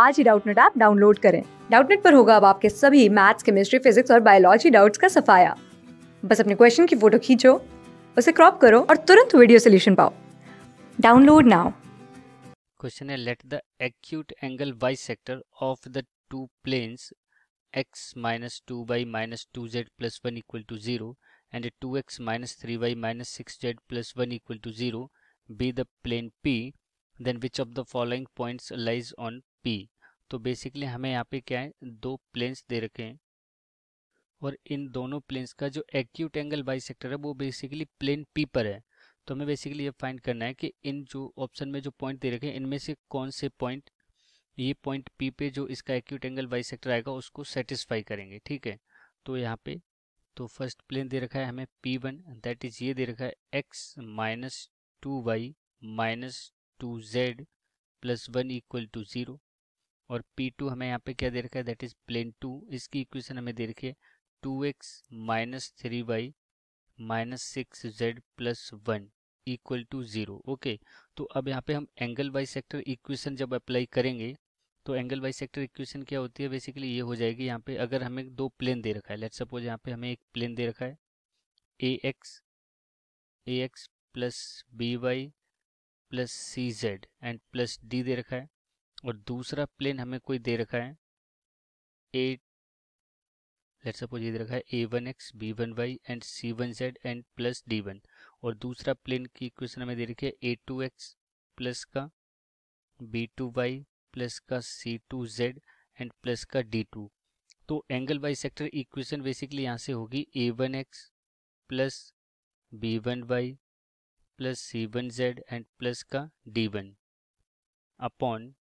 आज ही Doubtnut app download करें डाउटनेट पर होगा अब आपके सभी मैथ्स केमिस्ट्री फिजिक्स और बायोलॉजी डाउट्स का सफाया बस अपने क्वेश्चन की फोटो खींचो उसे क्रॉप करो और तुरंत वीडियो सोल्यूशन पाओ डाउनलोड नाउ क्वेश्चन है let the acute angle bisector of the two planes x minus two x minus two z plus one equal to zero and two x minus three 3 minus six z plus one equal to zero be the plane P then which of the following points lies on P तो basically हमें यहाँ पे क्या है दो planes दे रखे हैं और इन दोनों प्लेन्स का जो एक्यूट एंगल बाई सेक्टर है वो बेसिकली प्लेन पी पर है तो हमें बेसिकली ये फाइंड करना है कि इन जो ऑप्शन में जो पॉइंट दे रखे हैं इनमें से कौन से पॉइंट ये पॉइंट पी पे जो इसका एक्यूट एंगल बाई आएगा उसको सेटिस्फाई करेंगे ठीक है तो यहाँ पे तो फर्स्ट प्लेन दे रखा है हमें पी वन दैट इज ये दे रखा है x minus two y minus two z plus one equal to zero और P2 हमें यहाँ पे क्या दे रखा है दैट इज प्लेन टू इसकी इक्वेशन हमें दे रखी है two x minus three y minus six z plus one equal to zero okay तो अब यहाँ पे हम एंगल बाई सेक्टर इक्वेशन जब अप्लाई करेंगे तो एंगल बाई सेक्टर इक्वेशन क्या होती है बेसिकली ये हो जाएगी यहाँ पे अगर हमें दो प्लेन दे रखा है लेट सपोज यहाँ पे हमें एक प्लेन दे रखा है a x a x plus b y plus c z and plus d दे रखा है और दूसरा प्लेन हमें कोई दे रखा है ए लेट सपोज ये दे रखा है a one x b one y and c one z and plus d one और दूसरा प्लेन की इक्वेशन हमें दे रखी है ए टू एक्स प्लस का बी टू वाई प्लस का c two z and plus का डी टू तो angle bisector equation basically यहाँ से होगी a one x plus b one y plus c one z and plus का d one upon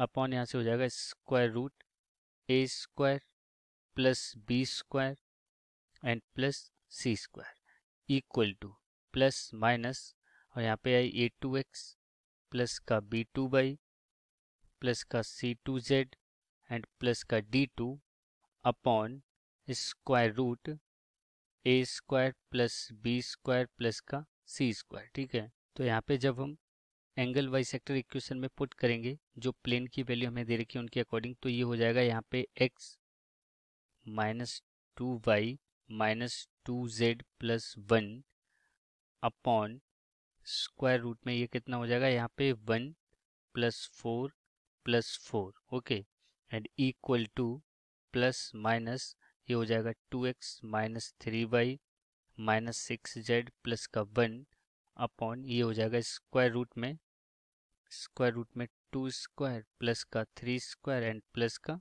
upon यहाँ से हो जाएगा square root a square plus b square and plus c square equal to plus minus और यहाँ पे आई a two x plus का बी टू बाई प्लस का c two z and plus का d two upon square root a square plus b square plus का c square ठीक है तो यहाँ पे जब हम एंगल वाई सेक्टर इक्वेशन में पुट करेंगे जो प्लेन की वैल्यू हमें दे रखी है उनके अकॉर्डिंग तो ये हो जाएगा यहाँ पे x minus two y minus two z plus one upon square root में ये कितना हो जाएगा यहाँ पे one plus four plus four okay and equal to plus minus ये हो जाएगा two x minus three y minus six z plus का वन अपॉन ये हो जाएगा स्क्वायर रूट में स्क्वायर रूट में टू स्क्वायर प्लस का थ्री स्क्वायर एंड प्लस का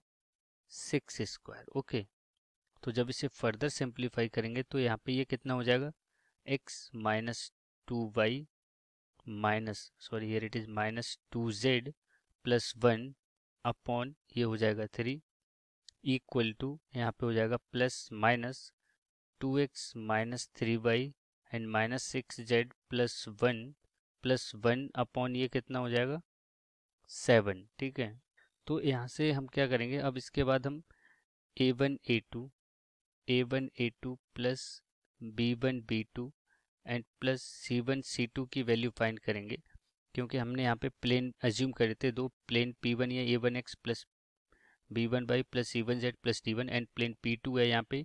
सिक्स स्क्वायर ओके तो जब इसे फर्दर सिंप्लीफाई करेंगे तो यहाँ पे ये कितना हो जाएगा x minus two y minus sorry here it is minus two z plus one upon ये हो जाएगा थ्री इक्वल टू यहाँ पे हो जाएगा plus minus two x minus three y and minus six z plus one plus one upon ये कितना हो जाएगा सेवन ठीक है तो यहाँ से हम क्या करेंगे अब इसके बाद हम a one a two a one a two plus b one b two and plus c one c two की वैल्यू फाइंड करेंगे क्योंकि हमने यहाँ पे प्लेन एज्यूम करे थे दो प्लेन पी वन या a one x plus b one y plus c one z plus d one and plane p two है यहाँ पे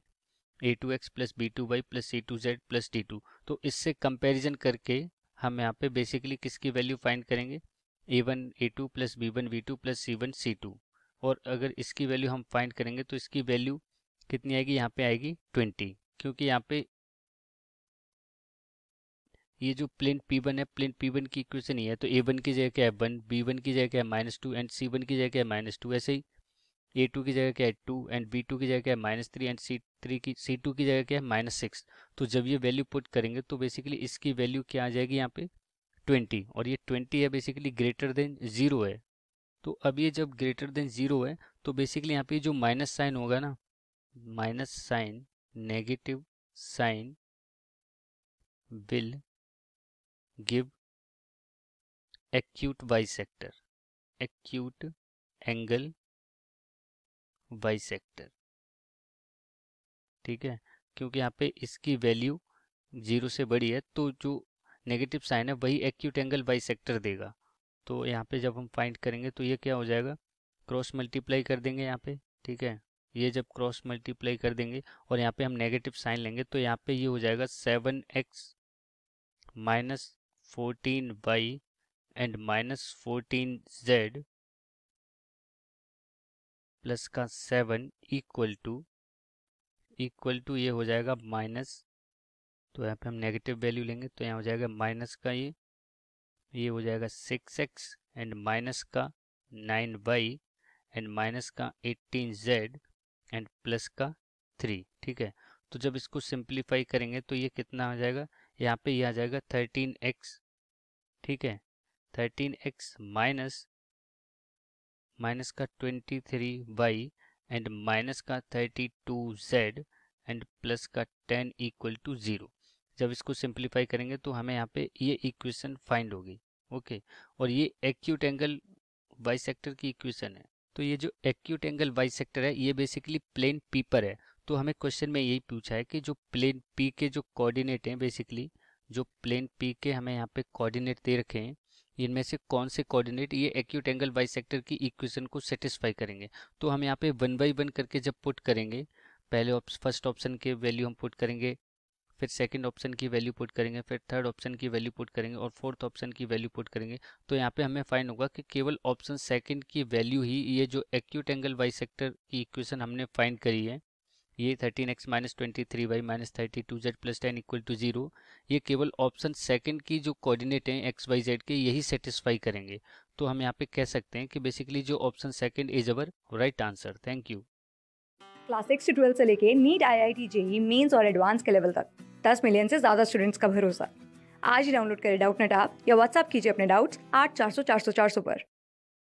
a two x plus b two y plus c two z plus d two तो इससे comparison करके हम यहाँ पे basically किसकी वैल्यू फाइंड करेंगे a one a two plus b one b two plus c one c two और अगर इसकी वैल्यू हम फाइंड करेंगे तो इसकी वैल्यू कितनी आएगी यहाँ पे आएगी ट्वेंटी क्योंकि यहाँ पे ये जो प्लेन पी वन है प्लेन पी वन की इक्वेशन ही है तो ए वन की जगह क्या है वन बी वन की जगह क्या है minus two and c one की जगह क्या है माइनस टू ऐसे ही ए टू की जगह क्या है टू एंड बी टू की जगह क्या है minus three and c three की सी टू की जगह क्या है माइनस सिक्स तो जब ये वैल्यू पुट करेंगे तो बेसिकली इसकी वैल्यू क्या आ जाएगी यहाँ पे ट्वेंटी और ये ट्वेंटी है बेसिकली ग्रेटर देन जीरो है तो अब ये जब ग्रेटर देन जीरो है तो बेसिकली यहाँ पे जो माइनस साइन होगा ना minus sign negative sign will give acute bisector acute angle sector ठीक है क्योंकि यहाँ पे इसकी वैल्यू जीरो से बड़ी है तो जो नेगेटिव साइन है वही एक्यूट एंगल सेक्टर देगा तो यहाँ पे जब हम फाइंड करेंगे तो ये क्या हो जाएगा क्रॉस मल्टीप्लाई कर देंगे यहाँ पे ठीक है ये जब क्रॉस मल्टीप्लाई कर देंगे और यहाँ पे हम नेगेटिव साइन लेंगे तो यहाँ पे ये हो जाएगा seven x minus fourteen y and minus fourteen z plus का seven equal to equal to ये हो जाएगा माइनस तो यहाँ पे हम नेगेटिव वैल्यू लेंगे तो यहाँ हो जाएगा माइनस का ये ये हो जाएगा सिक्स एक्स एंड माइनस का नाइन वाई एंड माइनस का एट्टीन जेड एंड प्लस का थ्री ठीक है तो जब इसको सिंप्लीफाई करेंगे तो ये कितना हो जाएगा यहाँ पे ये आ जाएगा थर्टीन एक्स ठीक है थर्टीन एक्स माइनस माइनस का twenty three y and minus का thirty two z and plus का टेन इक्वल टू ज़ीरो जब इसको सिंप्लीफाई करेंगे तो हमें यहाँ पे ये इक्वेशन फाइंड होगी ओके और ये एक्यूट एंगल वाई सेक्टर की इक्वेशन है तो ये जो एक्यूट एंगल वाई सेक्टर है ये बेसिकली प्लेन पी पर है तो हमें क्वेश्चन में यही पूछा है कि जो प्लेन पी के जो कोऑर्डिनेट हैं बेसिकली जो प्लेन पी के हमें यहाँ पे कोऑर्डिनेट दे रखे हैं इनमें से कौन से कोऑर्डिनेट ये एक्यूट एंगल वाई की इक्वेशन को सेटिस्फाई करेंगे तो हम यहाँ पे वन बाई वन करके जब पुट करेंगे पहले फर्स्ट ऑप्शन के वैल्यू हम पुट करेंगे फिर सेकंड ऑप्शन की वैल्यू पुट करेंगे फिर थर्ड ऑप्शन की वैल्यू पुट करेंगे और फोर्थ ऑप्शन की वैल्यू पुट करेंगे तो यहाँ पे हमें फ़ाइन होगा कि केवल ऑप्शन सेकंड की वैल्यू ही ये जो एक्यूट एंगल वाई सेक्टर की इक्वेशन हमने फाइंड करी है ये thirteen x minus twenty three y minus thirty two z plus ten equal to zero ये केवल ऑप्शन सेकंड की जो कोऑर्डिनेट हैं एक्स वाई जेड के यही सेटिस्फाई करेंगे तो हम यहाँ पे कह सकते हैं कि बेसिकली जो option second is our right answer thank you class six से ट्वेल्थ से लेके NEET I I T JEE Mains और एडवांस के लेवल तक दस मिलियन से ज्यादा स्टूडेंट्स का भरोसा आज ही डाउनलोड करें डाउट नेट आप या व्हाट्सअप कीजिए अपने डाउट्स आठ चार सौ चार सौ चार सौ पर